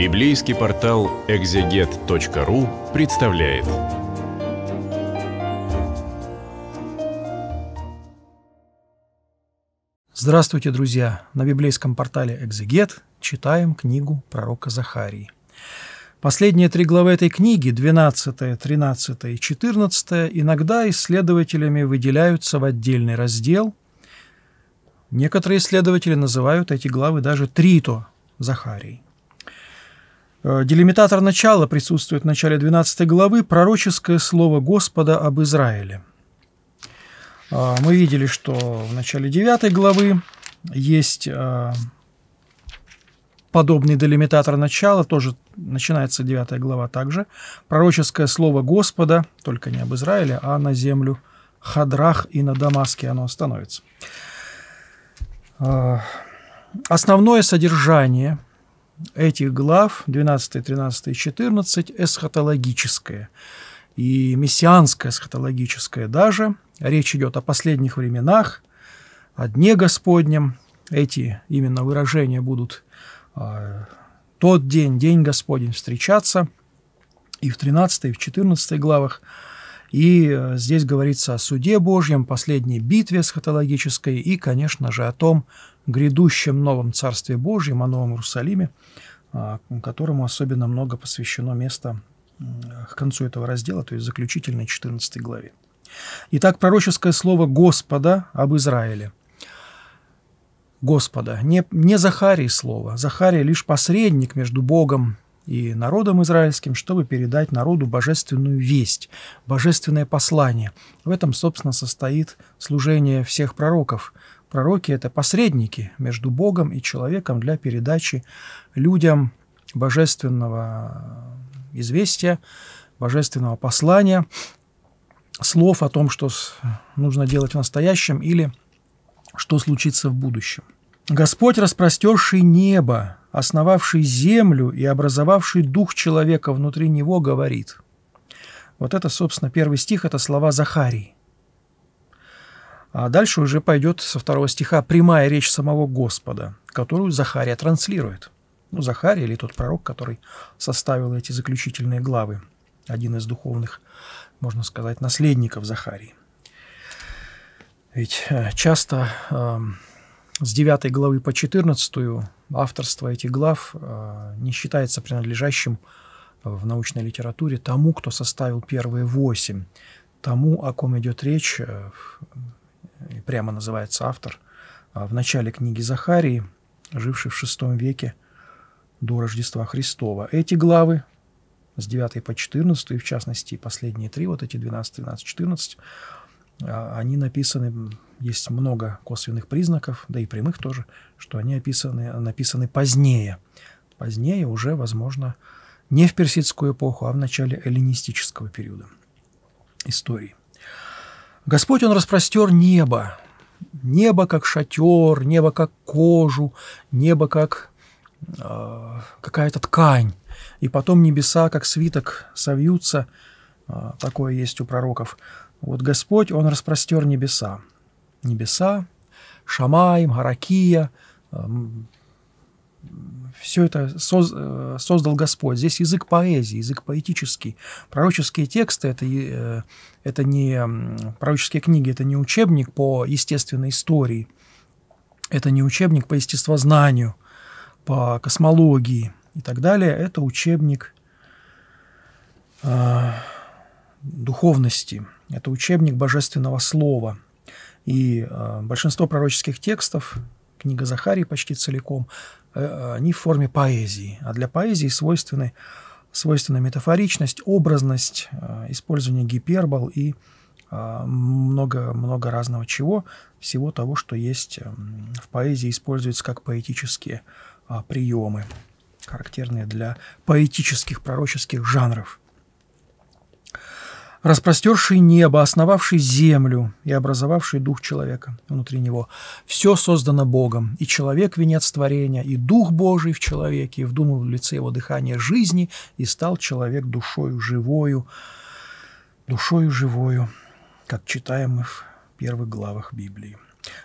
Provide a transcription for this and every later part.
Библейский портал экзегет.ру представляет. Здравствуйте, друзья! На библейском портале «Экзегет» читаем книгу пророка Захарии. Последние три главы этой книги, 12, 13 и 14, иногда исследователями выделяются в отдельный раздел. Некоторые исследователи называют эти главы даже «Трито Захарий». Э, делимитатор начала присутствует в начале 12 главы, пророческое слово Господа об Израиле. А, мы видели, что в начале 9 главы есть а, подобный делимитатор начала, тоже начинается 9 глава также. Пророческое слово Господа, только не об Израиле, а на землю Хадрах и на Дамаске оно становится. А, основное содержание – этих глав 12, 13, 14 эсхатологическое и мессианское эсхатологическое даже. Речь идет о последних временах, о Дне Господнем. Эти именно выражения будут э, «тот день, день Господень» встречаться и в 13, и в 14 главах – и э, здесь говорится о суде Божьем, последней битве схотологической и, конечно же, о том грядущем новом Царстве Божьем, о Новом Иерусалиме, а, которому особенно много посвящено место к концу этого раздела, то есть заключительной 14 главе. Итак, пророческое слово Господа об Израиле – Господа. Не, не Захарий слово. Захарий лишь посредник между Богом и народом израильским, чтобы передать народу божественную весть, божественное послание. В этом, собственно, состоит служение всех пророков. Пророки – это посредники между Богом и человеком для передачи людям божественного известия, божественного послания, слов о том, что нужно делать в настоящем или что случится в будущем. Господь, распростерший небо основавший землю и образовавший дух человека внутри него, говорит. Вот это, собственно, первый стих, это слова Захарии. А дальше уже пойдет со второго стиха прямая речь самого Господа, которую Захария транслирует. Ну, Захария или тот пророк, который составил эти заключительные главы, один из духовных, можно сказать, наследников Захарии. Ведь э, часто эм, с 9 главы по 14 авторство этих глав э, не считается принадлежащим э, в научной литературе тому, кто составил первые восемь. Тому, о ком идет речь, э, прямо называется автор, в начале книги Захарии, живший в VI веке до Рождества Христова. Эти главы с 9 по 14, и в частности последние три, вот эти 12, 13, 14, а они написаны, есть много косвенных признаков, да и прямых тоже, что они описаны, написаны позднее. Позднее уже, возможно, не в персидскую эпоху, а в начале эллинистического периода истории. Господь, Он распростер небо, небо как шатер, небо как кожу, небо как э, какая-то ткань, и потом небеса как свиток совьются, э, такое есть у пророков, вот Господь, Он распростер небеса. Небеса, Шамаим, Гаракия, эм, все это э, создал Господь. Здесь язык поэзии, язык поэтический. Пророческие тексты это, – это э, не пророческие книги, это не учебник по естественной истории, это не учебник по естествознанию, по космологии и так далее. Это учебник э, духовности – это учебник божественного слова. И э, большинство пророческих текстов, книга Захарии почти целиком, э, они в форме поэзии. А для поэзии свойственны, свойственна метафоричность, образность, э, использование гипербол и много-много э, разного чего, всего того, что есть э, в поэзии, используется как поэтические а, приемы, характерные для поэтических пророческих жанров распростерший небо, основавший землю и образовавший дух человека внутри него. Все создано Богом, и человек – венец творения, и Дух Божий в человеке, и вдунул в лице его дыхание жизни, и стал человек душою живою, душою живою, как читаем мы в первых главах Библии.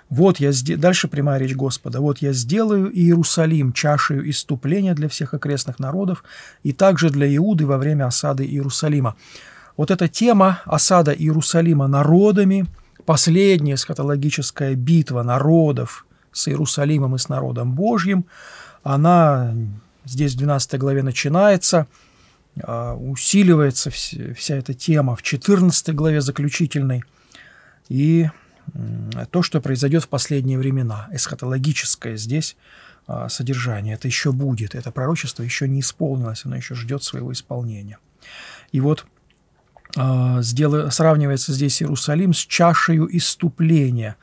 Вот я сделаю, дальше прямая речь Господа, вот я сделаю Иерусалим чашею иступления для всех окрестных народов и также для Иуды во время осады Иерусалима вот эта тема осада Иерусалима народами, последняя эскатологическая битва народов с Иерусалимом и с народом Божьим, она здесь в 12 главе начинается, а, усиливается вся эта тема в 14 главе заключительной, и то, что произойдет в последние времена, эсхатологическое здесь а, содержание, это еще будет, это пророчество еще не исполнилось, оно еще ждет своего исполнения. И вот а, сравнивается здесь Иерусалим с чашею иступления.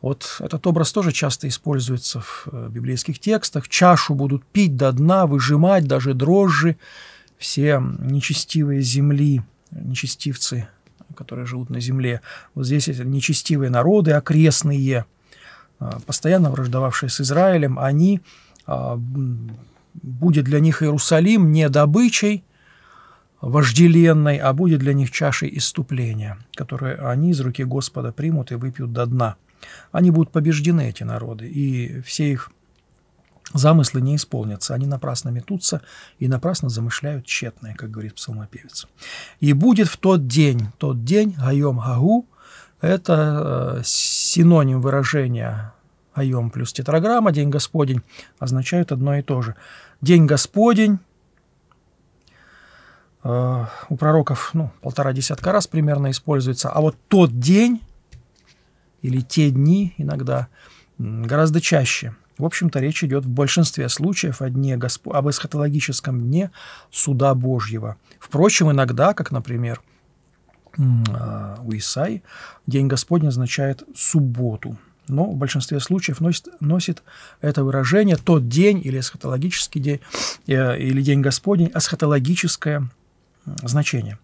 Вот этот образ тоже часто используется в э, библейских текстах. Чашу будут пить до дна, выжимать даже дрожжи. Все нечестивые земли, нечестивцы, которые живут на земле. Вот здесь эти нечестивые народы, окрестные, а, постоянно враждовавшие с Израилем, они, а, будет для них Иерусалим не добычей, вожделенной, а будет для них чашей иступления, которую они из руки Господа примут и выпьют до дна. Они будут побеждены, эти народы, и все их замыслы не исполнятся, они напрасно метутся и напрасно замышляют тщетное, как говорит псалмопевец. «И будет в тот день, тот день, айом гагу, это э, синоним выражения айом плюс тетраграмма, день Господень, означают одно и то же. День Господень, Э, у пророков ну, полтора десятка раз примерно используется. А вот тот день или те дни иногда гораздо чаще. В общем-то, речь идет в большинстве случаев о дне Госп... об эсхатологическом дне суда Божьего. Впрочем, иногда, как, например, э, у Исаи, День Господень означает субботу. Но в большинстве случаев носит, носит это выражение тот день или эсхатологический день, э, или День Господень, эсхатологическое значение.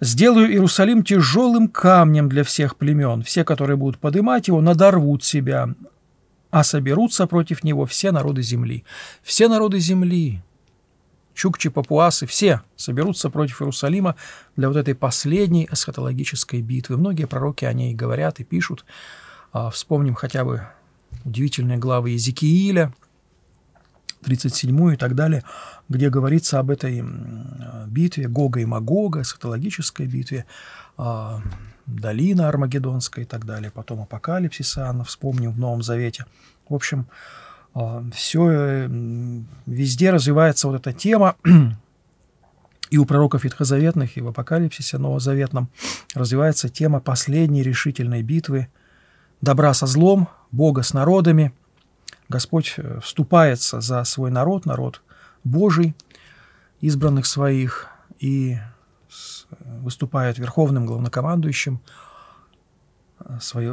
«Сделаю Иерусалим тяжелым камнем для всех племен. Все, которые будут поднимать его, надорвут себя, а соберутся против него все народы земли». Все народы земли, чукчи, папуасы, все соберутся против Иерусалима для вот этой последней эсхатологической битвы. Многие пророки о ней говорят и пишут. А, вспомним хотя бы удивительные главы Езекииля – 37 и так далее, где говорится об этой битве Гога и Магога, эсхатологической битве, а, долина Армагеддонская и так далее, потом Апокалипсиса, Иоанна, вспомним в Новом Завете. В общем, а, все, э, везде развивается вот эта тема, и у пророков ветхозаветных, и в апокалипсисе новозаветном развивается тема последней решительной битвы добра со злом, Бога с народами – Господь э, вступается за свой народ, народ Божий, избранных своих, и э, выступает верховным главнокомандующим э, своей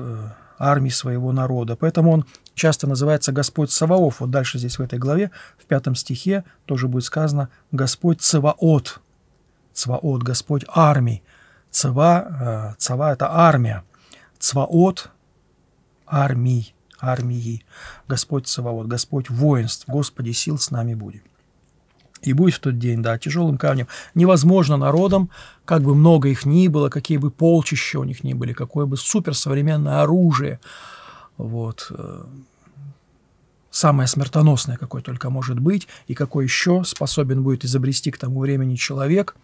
армии своего народа. Поэтому он часто называется Господь Саваоф. Вот дальше здесь в этой главе, в пятом стихе, тоже будет сказано Господь Цаваот. Цваот, Господь армий. Цва, э, цва – это армия. Цваот – армий армии. Господь Саваот, Господь воинств, Господи сил с нами будет. И будет в тот день, да, тяжелым камнем. Невозможно народам, как бы много их ни было, какие бы полчища у них ни были, какое бы суперсовременное оружие, вот, э, самое смертоносное, какое только может быть, и какое еще способен будет изобрести к тому времени человек,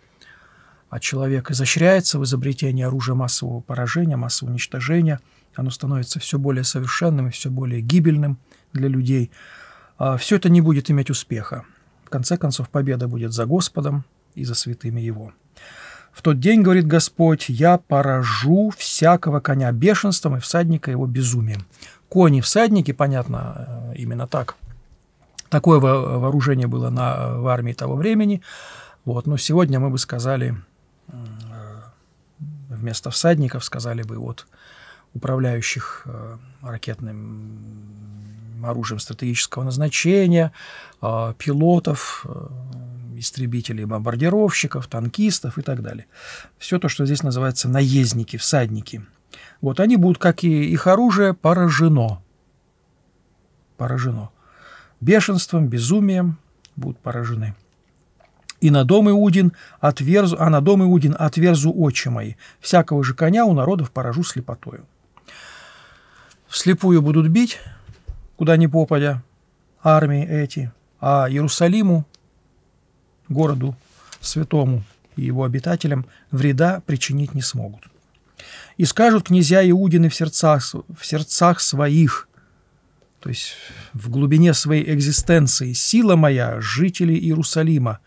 а человек изощряется в изобретении оружия массового поражения, массового уничтожения – оно становится все более совершенным и все более гибельным для людей, а, все это не будет иметь успеха. В конце концов, победа будет за Господом и за святыми Его. В тот день, говорит Господь, я поражу всякого коня бешенством и всадника его безумием. Кони всадники, понятно, э, именно так. Такое вооружение было на, в армии того времени. Вот. Но сегодня мы бы сказали, э, вместо всадников сказали бы вот управляющих э, ракетным оружием стратегического назначения, э, пилотов, э, истребителей, бомбардировщиков, танкистов и так далее. Все то, что здесь называется наездники, всадники. Вот они будут, как и их оружие, поражено. Поражено. Бешенством, безумием будут поражены. И на дом Иудин отверзу, а на дом Иудин отверзу очи мои. Всякого же коня у народов поражу слепотою вслепую будут бить, куда ни попадя, армии эти, а Иерусалиму, городу святому и его обитателям, вреда причинить не смогут. И скажут князья Иудины в сердцах, в сердцах своих, то есть в глубине своей экзистенции, сила моя, жители Иерусалима,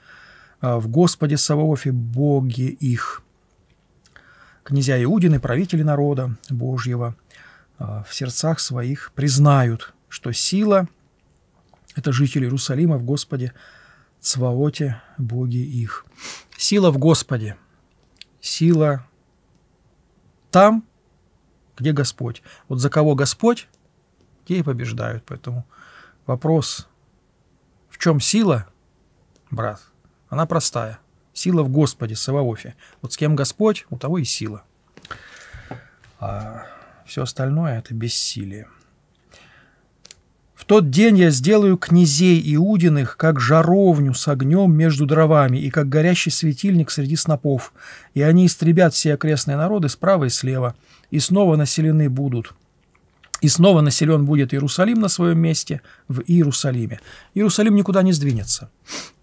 а в Господе Саваофе, Боге их. Князья Иудины, правители народа Божьего – Э, в сердцах своих признают, что сила – это жители Иерусалима в Господе, Цваоте, Боги их. Сила в Господе. Сила там, где Господь. Вот за кого Господь, те и побеждают. Поэтому вопрос, в чем сила, брат, она простая. Сила в Господе, Саваофе. Вот с кем Господь, у того и сила. А все остальное — это бессилие. В тот день я сделаю князей Иудиных, как жаровню с огнем между дровами и как горящий светильник среди снопов, и они истребят все окрестные народы справа и слева, и снова населены будут. И снова населен будет Иерусалим на своем месте в Иерусалиме. Иерусалим никуда не сдвинется.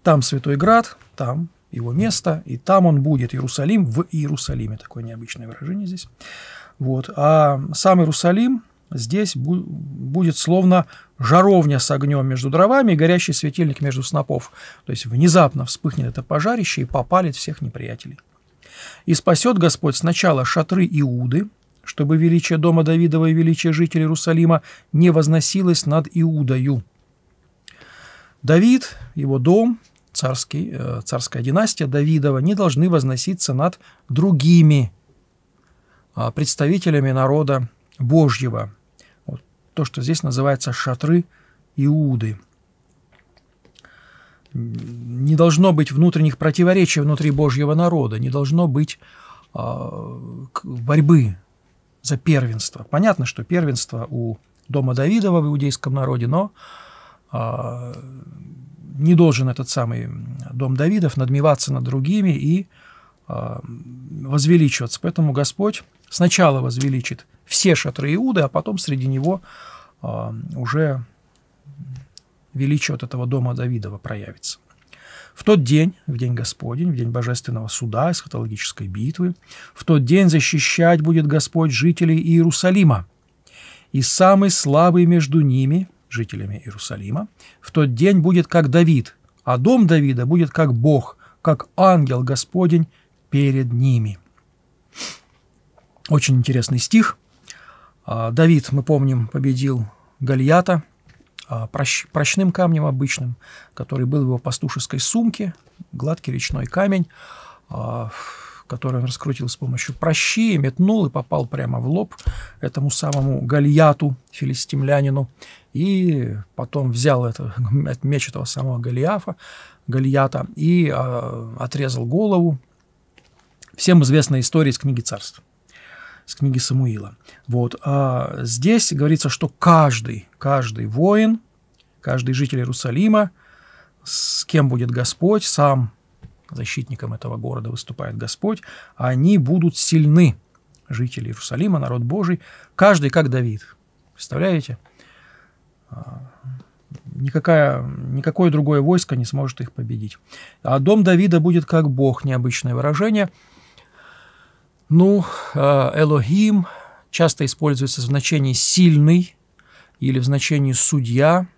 Там Святой Град, там его место, и там он будет, Иерусалим в Иерусалиме. Такое необычное выражение здесь. Вот. А сам Иерусалим здесь будет словно жаровня с огнем между дровами и горящий светильник между снопов. То есть внезапно вспыхнет это пожарище и попалит всех неприятелей. «И спасет Господь сначала шатры Иуды, чтобы величие дома Давидова и величие жителей Иерусалима не возносилось над Иудою». Давид, его дом, царский, э, царская династия Давидова не должны возноситься над другими а, представителями народа Божьего. Вот то, что здесь называется шатры Иуды. Не должно быть внутренних противоречий внутри Божьего народа, не должно быть а, борьбы за первенство. Понятно, что первенство у дома Давидова в иудейском народе, но а, не должен этот самый дом Давидов надмиваться над другими и а, возвеличиваться. Поэтому Господь сначала возвеличит все шатры Иуды, а потом среди него а, уже величие от этого дома Давидова проявится. В тот день, в день Господень, в день божественного суда, эсхатологической битвы, в тот день защищать будет Господь жителей Иерусалима. И самый слабый между ними, жителями Иерусалима, в тот день будет как Давид, а дом Давида будет как Бог, как ангел Господень перед ними. Очень интересный стих. А, Давид, мы помним, победил Гальята а, прощ, прочным камнем обычным, который был в его пастушеской сумке, гладкий речной камень, а, который он раскрутил с помощью прощи, метнул и попал прямо в лоб этому самому Гальяту, филистимлянину, и потом взял это, меч этого самого Голиафа, Гальята и отрезал голову, Всем известная история из книги «Царств», с книги Самуила. Вот. А здесь говорится, что каждый, каждый воин, каждый житель Иерусалима, с кем будет Господь, сам защитником этого города выступает Господь, они будут сильны, жители Иерусалима, народ Божий, каждый как Давид. Представляете? А, никакое никакое другое войско не сможет их победить. А дом Давида будет как Бог, необычное выражение – ну, э, Элохим часто используется в значении «сильный» или в значении «судья».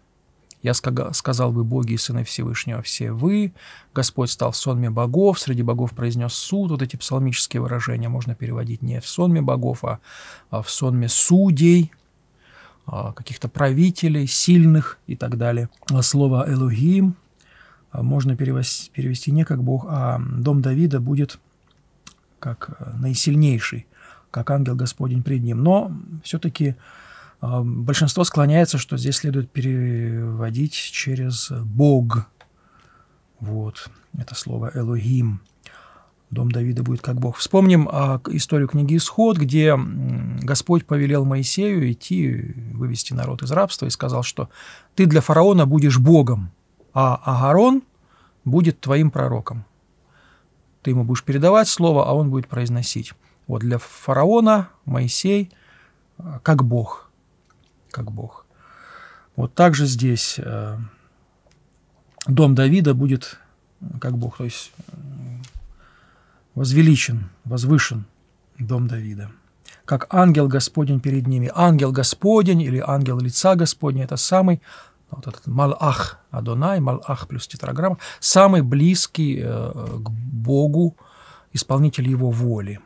Я сказал бы боги и сыны Всевышнего все вы. Господь стал в сонме богов, среди богов произнес суд. Вот эти псалмические выражения можно переводить не в сонме богов, а, а в сонме судей, а, каких-то правителей, сильных и так далее. А слово «элогим» можно перевести не как бог, а дом Давида будет как э, наисильнейший, как ангел Господень пред ним. Но все-таки э, большинство склоняется, что здесь следует переводить через «бог». Вот, это слово «элохим». Дом Давида будет как Бог. Вспомним а, историю книги «Исход», где Господь повелел Моисею идти вывести народ из рабства и сказал, что «ты для фараона будешь Богом, а Агарон будет твоим пророком». Ты ему будешь передавать слово, а он будет произносить. Вот для фараона Моисей э, как Бог. Как Бог. Вот также здесь э, дом Давида будет э, как Бог, то есть возвеличен, возвышен дом Давида. Как ангел Господень перед ними. Ангел Господень или ангел лица Господня – это самый вот этот Малах Адонай, Малах плюс тетраграмма, самый близкий э, к Богу исполнитель его воли,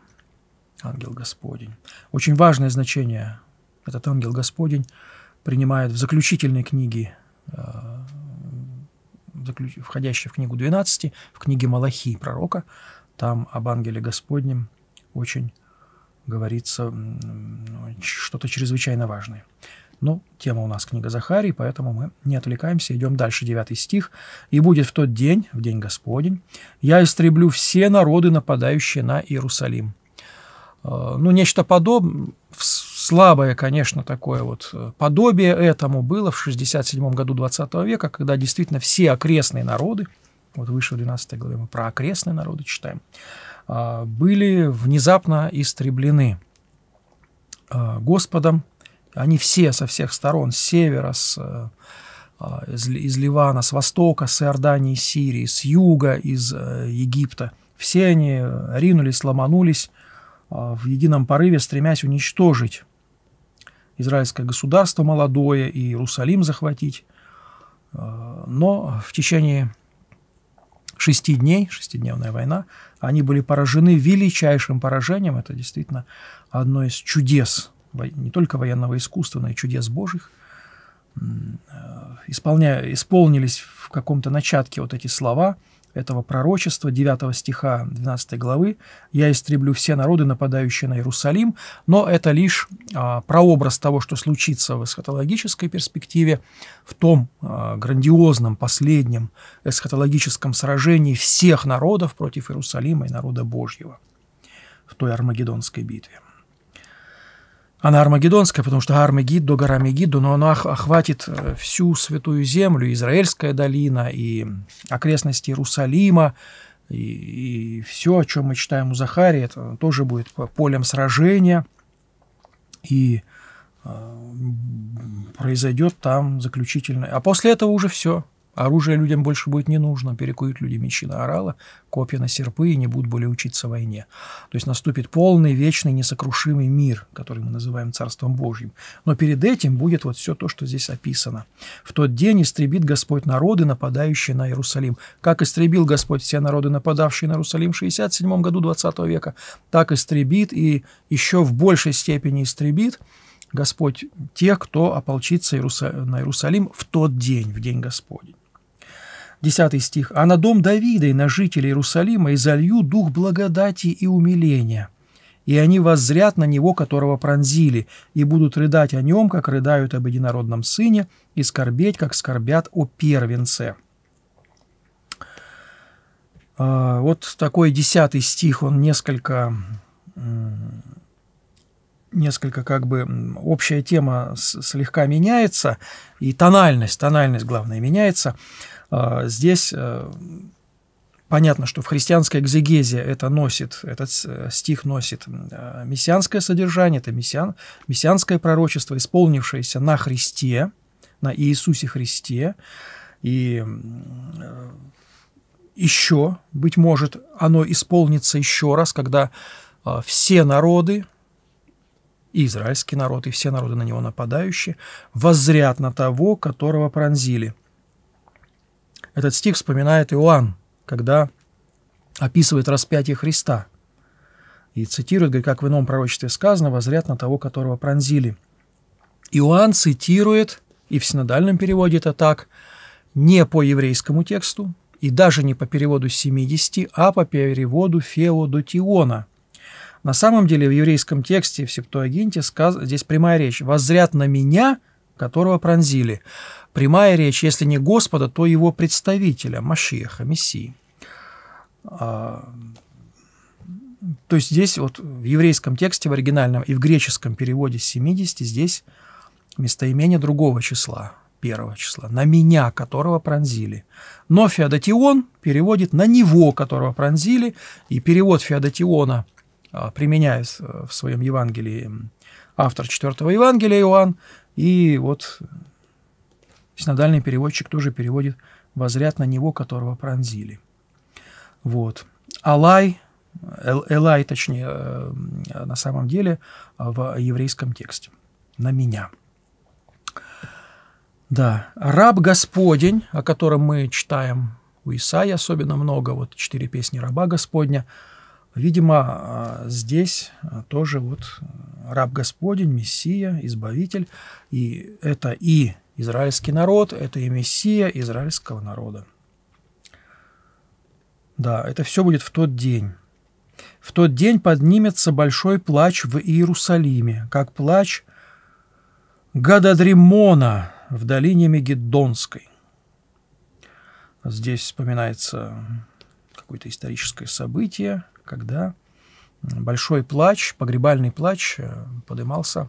ангел Господень. Очень важное значение этот ангел Господень принимает в заключительной книге, э, входящей в книгу 12, в книге Малахии пророка, там об ангеле Господнем очень говорится ну, что-то чрезвычайно важное. Ну, тема у нас книга Захарии, поэтому мы не отвлекаемся, идем дальше, 9 стих. «И будет в тот день, в день Господень, я истреблю все народы, нападающие на Иерусалим». Э, ну, нечто подобное, слабое, конечно, такое вот э, подобие этому было в 67 году 20 века, когда действительно все окрестные народы, вот выше в 12 главе мы про окрестные народы читаем, а, были внезапно истреблены э, Господом они все со всех сторон, с севера, с, э, а, из, из Ливана, с востока, с Иордании, Сирии, с юга, из э, Египта. Все они ринулись, ломанулись а, в едином порыве, стремясь уничтожить израильское государство молодое и Иерусалим захватить. А, но в течение шести дней, шестидневная война, они были поражены величайшим поражением. Это действительно одно из чудес не только военного искусства, но и чудес Божьих, э, исполня, исполнились в каком-то начатке вот эти слова этого пророчества 9 стиха 12 главы «Я истреблю все народы, нападающие на Иерусалим», но это лишь а, прообраз того, что случится в эсхатологической перспективе, в том а, грандиозном последнем эсхатологическом сражении всех народов против Иерусалима и народа Божьего в той Армагеддонской битве она армагеддонская, потому что Армагид до гора Мегиддо, но она охватит э, всю Святую Землю, Израильская долина и окрестности Иерусалима, и, и все, о чем мы читаем у Захарии, это тоже будет полем сражения, и э, произойдет там заключительное. А после этого уже все – Оружие людям больше будет не нужно, перекуют люди мечи на орала, копья на серпы и не будут более учиться войне. То есть наступит полный, вечный, несокрушимый мир, который мы называем Царством Божьим. Но перед этим будет вот все то, что здесь описано. В тот день истребит Господь народы, нападающие на Иерусалим. Как истребил Господь все народы, нападавшие на Иерусалим в 67 году 20 века, так истребит и еще в большей степени истребит Господь тех, кто ополчится на Иерусалим в тот день, в день Господень. 10 стих, «А на дом Давида и на жителей Иерусалима изолью дух благодати и умиления, и они воззрят на него, которого пронзили, и будут рыдать о нем, как рыдают об единородном сыне, и скорбеть, как скорбят о первенце». А, вот такой десятый стих, он несколько несколько как бы общая тема слегка меняется, и тональность, тональность главное меняется. А, здесь э, понятно, что в христианской экзегезе это носит, этот э, стих носит э, мессианское содержание, это мессиан, мессианское пророчество, исполнившееся на Христе, на Иисусе Христе, и еще, быть может, оно исполнится еще раз, когда а, все народы, и израильский народ, и все народы на него нападающие, воззрят на того, которого пронзили. Этот стих вспоминает Иоанн, когда описывает распятие Христа. И цитирует, говорит, как в ином пророчестве сказано, возрят на того, которого пронзили. Иоанн цитирует, и в синодальном переводе это так, не по еврейскому тексту и даже не по переводу 70, а по переводу Феодотиона – на самом деле в еврейском тексте в Септуагинте сказ... здесь прямая речь. «Воззрят на меня, которого пронзили». Прямая речь, если не Господа, то его представителя, Машиеха, Мессии. А... То есть здесь вот в еврейском тексте, в оригинальном и в греческом переводе с 70, здесь местоимение другого числа, первого числа, на меня, которого пронзили. Но Феодотион переводит на него, которого пронзили, и перевод Феодотиона – а, применяет э, в своем Евангелии автор четвертого Евангелия Иоанн, и вот синодальный переводчик тоже переводит «возряд на него, которого пронзили». Вот. Алай, Элай, точнее, э, на самом деле, а, в еврейском тексте. На меня. Да. Раб Господень, о котором мы читаем у Исаи особенно много, вот четыре песни раба Господня – Видимо, а, здесь а, тоже вот э, раб Господень, Мессия, Избавитель, и это и израильский народ, это и Мессия израильского народа. Да, это все будет в тот день. В тот день поднимется большой плач в Иерусалиме, как плач Гададримона в долине Мегиддонской. Здесь вспоминается какое-то историческое событие – когда большой плач, погребальный плач э, подымался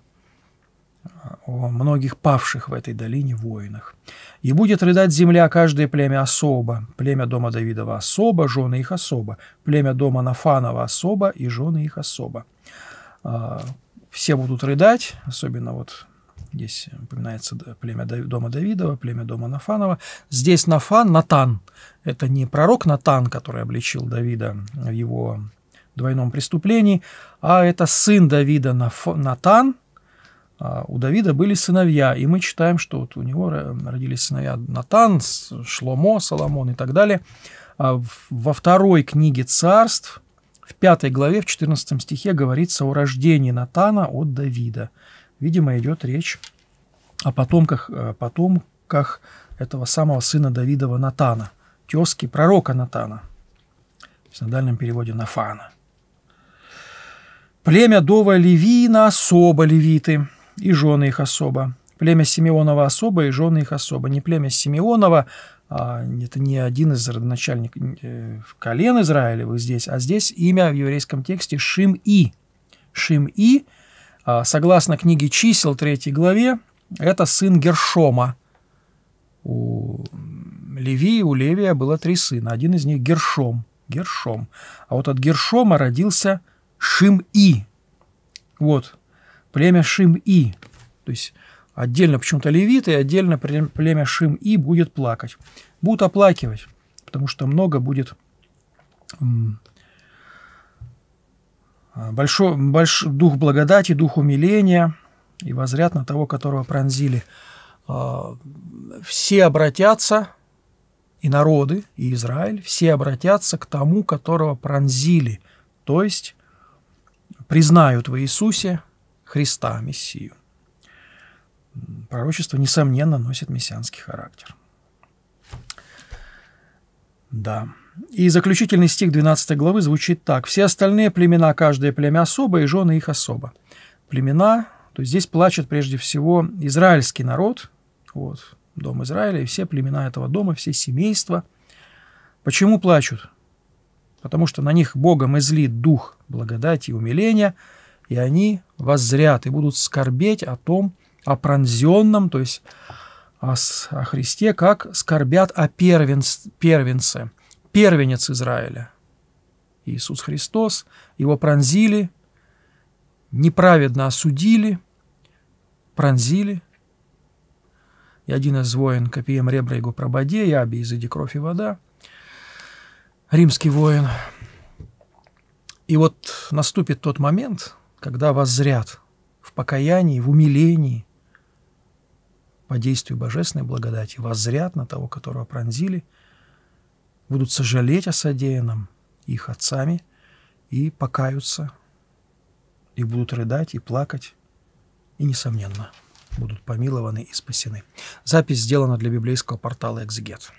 э, о многих павших в этой долине воинах. «И будет рыдать земля каждое племя особо, племя дома Давидова особо, жены их особо, племя дома Нафанова особо и жены их особо». Э, все будут рыдать, особенно вот Здесь упоминается племя дома Давидова, племя дома Нафанова. Здесь Нафан, Натан, это не пророк Натан, который обличил Давида в его двойном преступлении, а это сын Давида Натан. А, у Давида были сыновья, и мы читаем, что вот у него родились сыновья Натан, Шломо, Соломон и так далее. А во второй книге царств, в пятой главе, в 14 стихе говорится о рождении Натана от Давида – Видимо, идет речь о потомках, э, потомках этого самого сына Давидова Натана, тезки пророка Натана, в синодальном переводе Нафана. Племя Дова Левина особо левиты, и жены их особо. Племя Симеонова особо, и жены их особо. Не племя Симеонова, а, это не один из родоначальник э, колен Израилевых здесь, а здесь имя в еврейском тексте Шим-И. Шим-И – а, согласно книге чисел, 3 главе, это сын Гершома. У Левии у Левия было три сына. Один из них Гершом. Гершом. А вот от Гершома родился Шим-И. Вот. Племя Шим-И. То есть отдельно почему-то левиты, отдельно племя Шим-И будет плакать. Будут оплакивать, потому что много будет большой, больш, дух благодати, дух умиления, и возрят на того, которого пронзили. А, все обратятся, и народы, и Израиль, все обратятся к тому, которого пронзили, то есть признают в Иисусе Христа, Мессию. Пророчество, несомненно, носит мессианский характер. Да. И заключительный стих 12 главы звучит так. «Все остальные племена, каждое племя особо, и жены их особо». Племена, то есть здесь плачет прежде всего израильский народ, вот, дом Израиля, и все племена этого дома, все семейства. Почему плачут? Потому что на них Богом излит дух благодати и умиления, и они воззрят и будут скорбеть о том, о пронзенном, то есть о, Христе, как скорбят о первенце, первенец Израиля. Иисус Христос, его пронзили, неправедно осудили, пронзили. И один из воин, копием ребра его прободе, яби из иди кровь и вода, римский воин. И вот наступит тот момент, когда вас зрят в покаянии, в умилении, по действию божественной благодати, воззрят на того, которого пронзили – будут сожалеть о содеянном их отцами и покаются, и будут рыдать и плакать, и, несомненно, будут помилованы и спасены. Запись сделана для библейского портала «Экзегет».